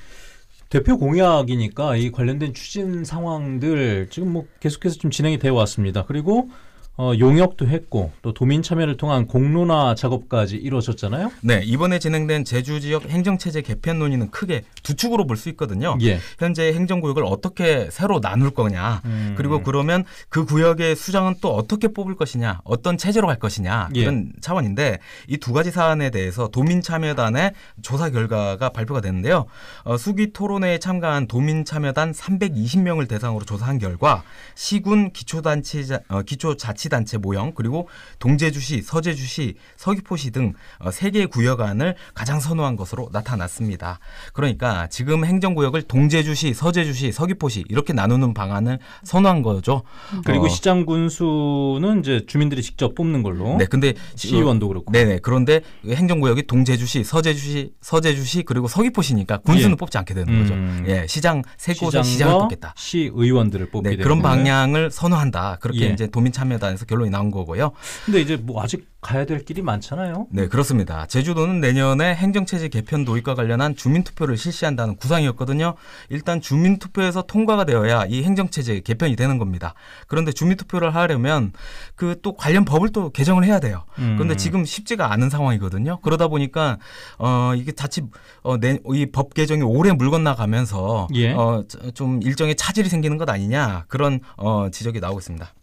대표 공약이니까 이 관련된 추진 상황들 지금 뭐 계속해서 좀 진행이 되어 왔습니다. 그리고 어, 용역도 했고 또 도민 참여를 통한 공론화 작업까지 이루어졌잖아요. 네, 이번에 진행된 제주 지역 행정체제 개편 논의는 크게 두 축으로 볼 수 있거든요. 예. 현재 행정구역을 어떻게 새로 나눌 거냐, 음. 그리고 그러면 그 구역의 수장은 또 어떻게 뽑을 것이냐, 어떤 체제로 갈 것이냐 예. 이런 예. 차원인데 이 두 가지 사안에 대해서 도민 참여단의 조사 결과가 발표가 됐는데요. 어, 수기 토론회에 참가한 도민 참여단 320명을 대상으로 조사한 결과 시군 기초단체 어, 기초자치 자치단체 모형 그리고 동제주시, 서제주시, 서귀포시 등세개 어, 구역안을 가장 선호한 것으로 나타났습니다. 그러니까 지금 행정구역을 동제주시, 서제주시, 서귀포시 이렇게 나누는 방안을 선호한 거죠. 그리고 어, 시장 군수는 이제 주민들이 직접 뽑는 걸로. 네, 근데 어, 시의원도 그렇고. 네네. 그런데 행정구역이 동제주시, 서제주시, 서제주시 그리고 서귀포시니까 군수는 예. 뽑지 않게 되는 거죠. 음. 예, 시장 세 곳에 시장을 뽑겠다. 시의원들을 네, 뽑게 네, 그런 방향을 선호한다. 그렇게 예. 이제 도민 참여단 안에서 결론이 나온 거고요. 근데 이제 뭐 아직 가야 될 길이 많잖아요. 네, 그렇습니다. 제주도는 내년에 행정체제 개편 도입과 관련한 주민투표를 실시한다는 구상이었거든요. 일단 주민투표에서 통과가 되어야 이 행정체제 개편이 되는 겁니다. 그런데 주민투표를 하려면 그 또 관련 법을 또 개정을 해야 돼요. 음. 그런데 지금 쉽지가 않은 상황이거든요. 그러다 보니까 어 이게 자칫 어이 법 개정이 오래 물 건너가면서 예. 어좀 일정에 차질이 생기는 것 아니냐 그런 어 지적이 나오고 있습니다.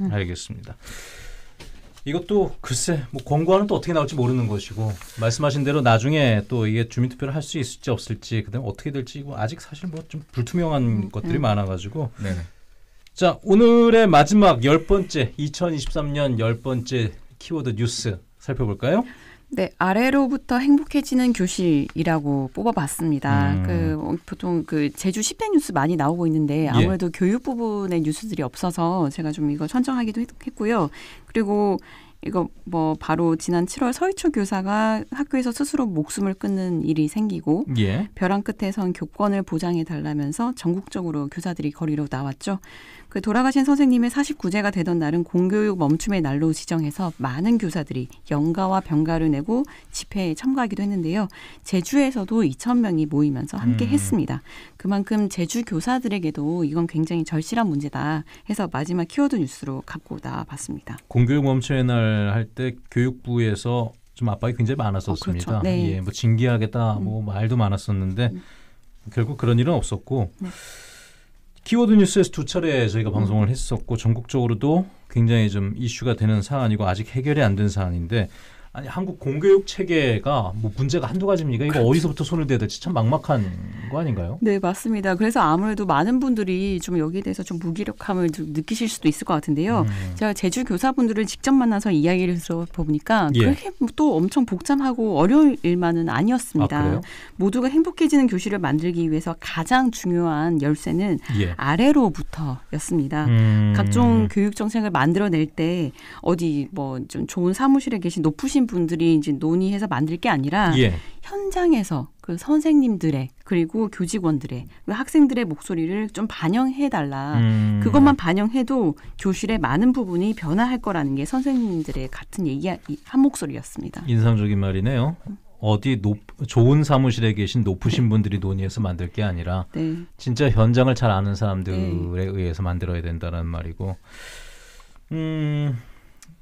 음. 알겠습니다. 이것도 글쎄 뭐 권고안은 또 어떻게 나올지 모르는 것이고 말씀하신 대로 나중에 또 이게 주민투표를 할 수 있을지 없을지 그다음에 어떻게 될지 이거 뭐 아직 사실 뭐 좀 불투명한 음, 것들이 음. 많아가지고 네네. 자 오늘의 마지막 열 번째 2023년 열 번째 키워드 뉴스 살펴볼까요? 네, 아래로부터 행복해지는 교실이라고 뽑아봤습니다. 음. 그 어, 보통 그 제주 10대 뉴스 많이 나오고 있는데 예. 아무래도 예. 교육 부분의 뉴스들이 없어서 제가 좀 이거 선정하기도 했고요. 그리고 이거 뭐 바로 지난 7월 서희초 교사가 학교에서 스스로 목숨을 끊는 일이 생기고 예. 벼랑 끝에선 교권을 보장해 달라면서 전국적으로 교사들이 거리로 나왔죠. 그 돌아가신 선생님의 49제가 되던 날은 공교육 멈춤의 날로 지정해서 많은 교사들이 연가와 병가를 내고 집회에 참가하기도 했는데요. 제주에서도 2천 명이 모이면서 함께 음. 했습니다. 그만큼 제주 교사들에게도 이건 굉장히 절실한 문제다 해서 마지막 키워드 뉴스로 갖고 나봤습니다. 공교육 멈춤의 날 할 때 교육부에서 좀 압박이 굉장히 많았었습니다. 어, 그렇죠. 네. 예, 뭐 징계하겠다 뭐 음. 말도 많았었는데 음. 결국 그런 일은 없었고 네. 키워드 뉴스에서 두 차례 저희가 방송을 했었고 전국적으로도 굉장히 좀 이슈가 되는 사안이고 아직 해결이 안 된 사안인데 아니 한국 공교육 체계가 뭐 문제가 한두 가지입니까? 이거 그렇죠. 어디서부터 손을 대야 될지 참 막막한 거 아닌가요? 네 맞습니다. 그래서 아무래도 많은 분들이 좀 여기에 대해서 좀 무기력함을 느끼실 수도 있을 것 같은데요. 음. 제가 제주 교사분들을 직접 만나서 이야기를 들어보니까 예. 그렇게 또 엄청 복잡하고 어려운 일만은 아니었습니다. 아, 모두가 행복해지는 교실을 만들기 위해서 가장 중요한 열쇠는 예. 아래로부터였습니다. 음. 각종 교육 정책을 만들어낼 때 어디 뭐 좀 좋은 사무실에 계신 높으신 해신 분들이 이제 논의해서 만들 게 아니라 예. 현장에서 그 선생님들의 그리고 교직원들의 그 학생들의 목소리를 좀 반영해 달라. 음. 그것만 반영해도 교실의 많은 부분이 변화할 거라는 게 선생님들의 같은 얘기 한 목소리였습니다. 인상적인 말이네요. 어디 높, 좋은 사무실에 계신 높으신 분들이 논의해서 만들 게 아니라 네. 진짜 현장을 잘 아는 사람들에 네. 의해서 만들어야 된다는 말이고 음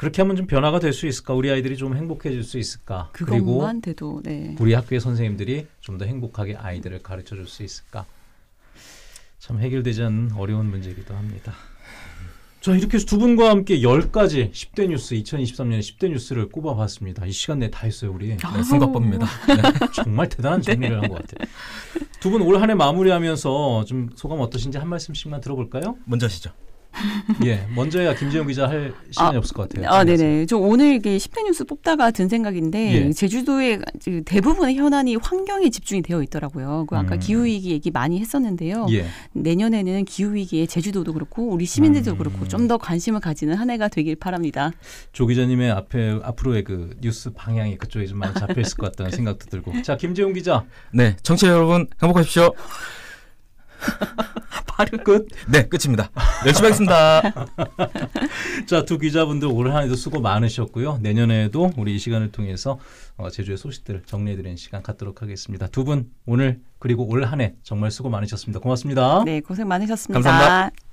그렇게 하면 좀 변화가 될 수 있을까? 우리 아이들이 좀 행복해질 수 있을까? 그리고 돼도, 네. 우리 학교의 선생님들이 좀 더 행복하게 아이들을 가르쳐 줄 수 있을까? 참 해결되지 않는 어려운 문제이기도 합니다. 자 이렇게 두 분과 함께 10가지 10대 뉴스 2023년 10대 뉴스를 꼽아봤습니다. 이 시간 내에 다 했어요 우리. 네, 생각봅니다. 네, 정말 대단한 정리를 네. 한것 같아요. 두 분 올한해 마무리하면서 좀 소감 어떠신지 한 말씀씩만 들어볼까요? 먼저 하시죠. [laughs] 예, 먼저야 김재영 기자 할 시간이 아, 없을 것 같아요. 아, 네네. 저 오늘 이게 10대 뉴스 뽑다가 든 생각인데 예. 제주도의 대부분의 현안이 환경에 집중이 되어 있더라고요. 그 아까 음. 기후 위기 얘기 많이 했었는데요. 예. 내년에는 기후 위기에 제주도도 그렇고 우리 시민들도 음. 그렇고 좀 더 관심을 가지는 한 해가 되길 바랍니다. 조 기자님의 앞에 앞으로의 그 뉴스 방향이 그쪽에 좀 많이 잡혀 있을 것 같다는 [laughs] 생각도 들고. 자, 김재용 기자. 네, 청취자 여러분 행복하십시오. 발음 [laughs] 끝. 네, 끝입니다. 열심히 하겠습니다. [laughs] 자, 두 기자분들 올 한해도 수고 많으셨고요. 내년에도 우리 이 시간을 통해서 어, 제주의 소식들을 정리해드리는 시간 갖도록 하겠습니다. 두 분 오늘 그리고 올 한해 정말 수고 많으셨습니다. 고맙습니다. 네, 고생 많으셨습니다. 감사합니다.